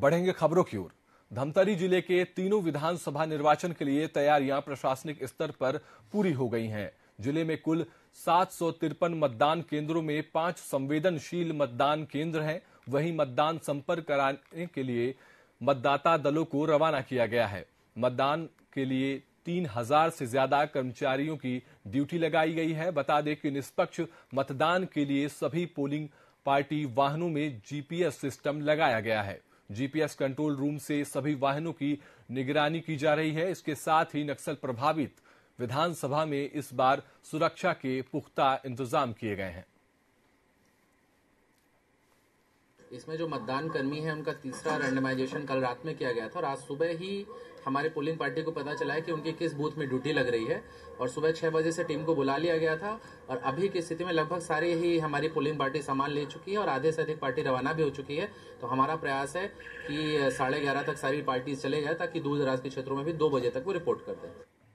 बढ़ेंगे खबरों की ओर धमतरी जिले के तीनों विधानसभा निर्वाचन के लिए तैयारियां प्रशासनिक स्तर पर पूरी हो गई हैं जिले में कुल सात मतदान केंद्रों में पांच संवेदनशील मतदान केंद्र हैं वहीं मतदान संपर्क कराने के लिए मतदाता दलों को रवाना किया गया है मतदान के लिए तीन हजार से ज्यादा कर्मचारियों की ड्यूटी लगाई गई है बता दें कि निष्पक्ष मतदान के लिए सभी पोलिंग पार्टी वाहनों में जीपीएस सिस्टम लगाया गया है जीपीएस कंट्रोल रूम से सभी वाहनों की निगरानी की जा रही है इसके साथ ही नक्सल प्रभावित विधानसभा में इस बार सुरक्षा के पुख्ता इंतजाम किए गए हैं इसमें जो मतदान कर्मी है उनका तीसरा रैंडमाइजेशन कल रात में किया गया था और आज सुबह ही हमारे पोलिंग पार्टी को पता चला है कि उनकी किस बूथ में ड्यूटी लग रही है और सुबह छह बजे से टीम को बुला लिया गया था और अभी की स्थिति में लगभग सारी ही हमारी पोलिंग पार्टी सामान ले चुकी है और आधे से अधिक पार्टी रवाना भी हो चुकी है तो हमारा प्रयास है कि साढ़े ग्यारह तक सारी पार्टी चले जाए ताकि दूर दराज के क्षेत्रों में भी दो बजे तक वो रिपोर्ट कर दें